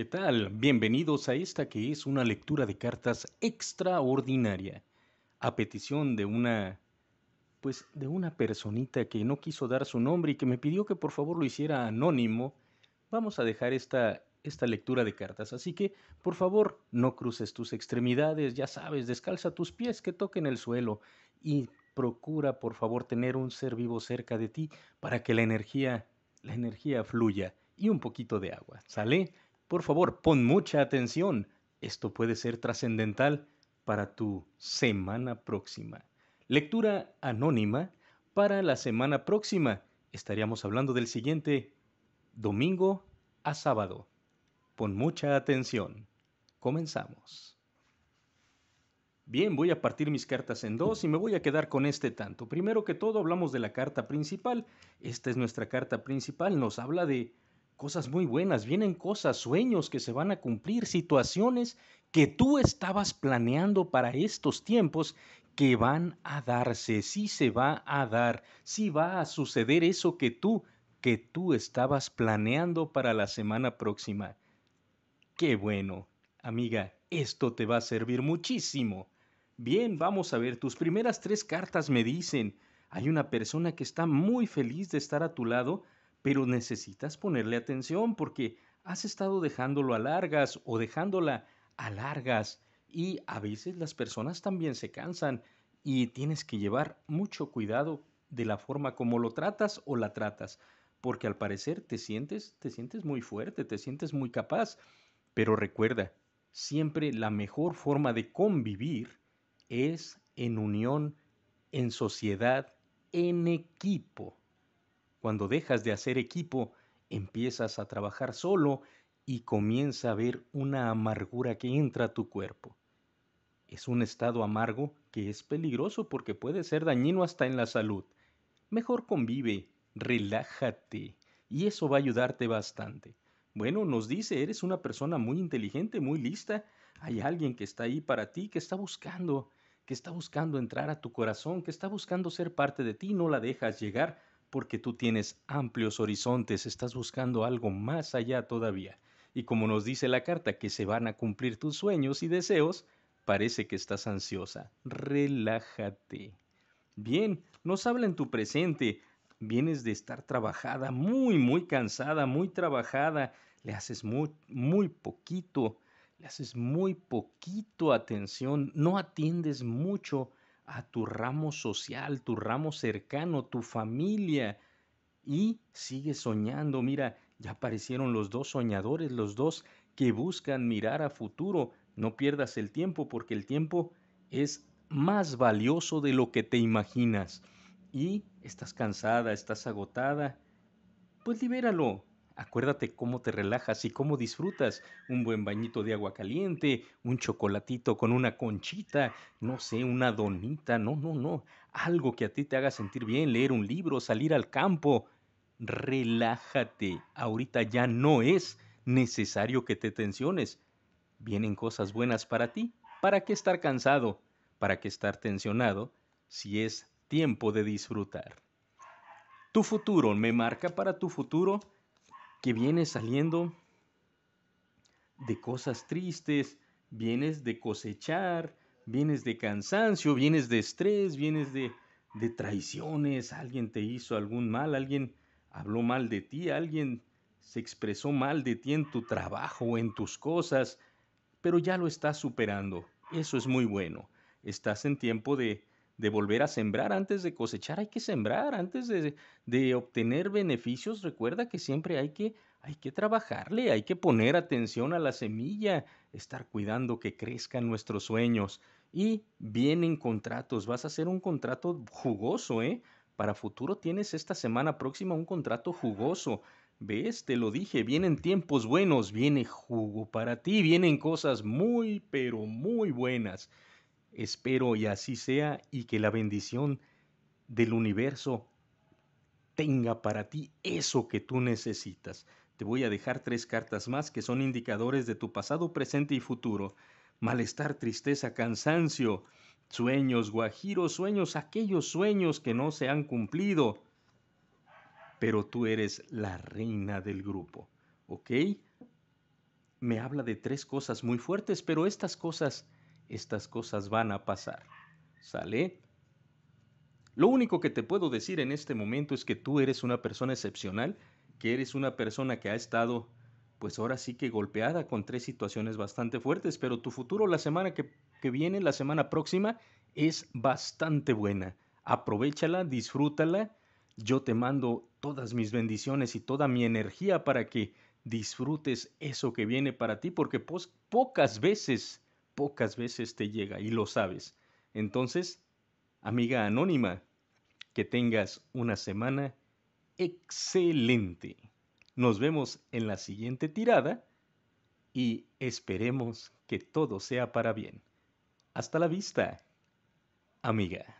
¿Qué tal? Bienvenidos a esta que es una lectura de cartas extraordinaria, a petición de una, pues de una personita que no quiso dar su nombre y que me pidió que por favor lo hiciera anónimo. Vamos a dejar esta, esta lectura de cartas, así que por favor no cruces tus extremidades, ya sabes, descalza tus pies que toquen el suelo y procura por favor tener un ser vivo cerca de ti para que la energía, la energía fluya y un poquito de agua, ¿sale? Por favor, pon mucha atención. Esto puede ser trascendental para tu semana próxima. Lectura anónima para la semana próxima. Estaríamos hablando del siguiente domingo a sábado. Pon mucha atención. Comenzamos. Bien, voy a partir mis cartas en dos y me voy a quedar con este tanto. Primero que todo, hablamos de la carta principal. Esta es nuestra carta principal. Nos habla de cosas muy buenas, vienen cosas, sueños que se van a cumplir, situaciones que tú estabas planeando para estos tiempos que van a darse, sí se va a dar, sí va a suceder eso que tú, que tú estabas planeando para la semana próxima. Qué bueno, amiga, esto te va a servir muchísimo. Bien, vamos a ver, tus primeras tres cartas me dicen, hay una persona que está muy feliz de estar a tu lado, pero necesitas ponerle atención porque has estado dejándolo a largas o dejándola a largas y a veces las personas también se cansan y tienes que llevar mucho cuidado de la forma como lo tratas o la tratas, porque al parecer te sientes te sientes muy fuerte, te sientes muy capaz, pero recuerda, siempre la mejor forma de convivir es en unión, en sociedad, en equipo. Cuando dejas de hacer equipo, empiezas a trabajar solo y comienza a ver una amargura que entra a tu cuerpo. Es un estado amargo que es peligroso porque puede ser dañino hasta en la salud. Mejor convive, relájate y eso va a ayudarte bastante. Bueno, nos dice, eres una persona muy inteligente, muy lista. Hay alguien que está ahí para ti, que está buscando, que está buscando entrar a tu corazón, que está buscando ser parte de ti, no la dejas llegar porque tú tienes amplios horizontes, estás buscando algo más allá todavía. Y como nos dice la carta que se van a cumplir tus sueños y deseos, parece que estás ansiosa. Relájate. Bien, nos habla en tu presente. Vienes de estar trabajada, muy, muy cansada, muy trabajada. Le haces muy, muy poquito, le haces muy poquito atención, no atiendes mucho a tu ramo social, tu ramo cercano, tu familia. Y sigue soñando, mira, ya aparecieron los dos soñadores, los dos que buscan mirar a futuro. No pierdas el tiempo porque el tiempo es más valioso de lo que te imaginas. Y estás cansada, estás agotada, pues libéralo, Acuérdate cómo te relajas y cómo disfrutas un buen bañito de agua caliente, un chocolatito con una conchita, no sé, una donita, no, no, no, algo que a ti te haga sentir bien, leer un libro, salir al campo. Relájate, ahorita ya no es necesario que te tensiones. Vienen cosas buenas para ti. ¿Para qué estar cansado? ¿Para qué estar tensionado si es tiempo de disfrutar? Tu futuro me marca para tu futuro que vienes saliendo de cosas tristes, vienes de cosechar, vienes de cansancio, vienes de estrés, vienes de, traiciones, alguien te hizo algún mal, alguien habló mal de ti, alguien se expresó mal de ti en tu trabajo, en tus cosas, pero ya lo estás superando. Eso es muy bueno. Estás en tiempo de de volver a sembrar. Antes de cosechar hay que sembrar, antes de, obtener beneficios, recuerda que siempre hay que, hay que trabajarle, hay que poner atención a la semilla, estar cuidando que crezcan nuestros sueños. Y vienen contratos, vas a hacer un contrato jugoso, ¿eh? Para futuro tienes esta semana próxima un contrato jugoso. ¿Ves? Te lo dije, vienen tiempos buenos, viene jugo para ti, vienen cosas muy, pero muy buenas. Espero y así sea y que la bendición del universo tenga para ti eso que tú necesitas. Te voy a dejar tres cartas más que son indicadores de tu pasado, presente y futuro. Malestar, tristeza, cansancio, sueños, guajiros, sueños, aquellos sueños que no se han cumplido. Pero tú eres la reina del grupo, ¿ok? Me habla de tres cosas muy fuertes, pero estas cosas estas cosas van a pasar. ¿Sale? Lo único que te puedo decir en este momento es que tú eres una persona excepcional, que eres una persona que ha estado, pues ahora sí que golpeada con tres situaciones bastante fuertes, pero tu futuro la semana que, viene, la semana próxima, es bastante buena. Aprovechala, disfrútala. Yo te mando todas mis bendiciones y toda mi energía para que disfrutes eso que viene para ti, porque pocas veces pocas veces te llega y lo sabes. Entonces, amiga anónima, que tengas una semana excelente. Nos vemos en la siguiente tirada y esperemos que todo sea para bien. Hasta la vista, amiga.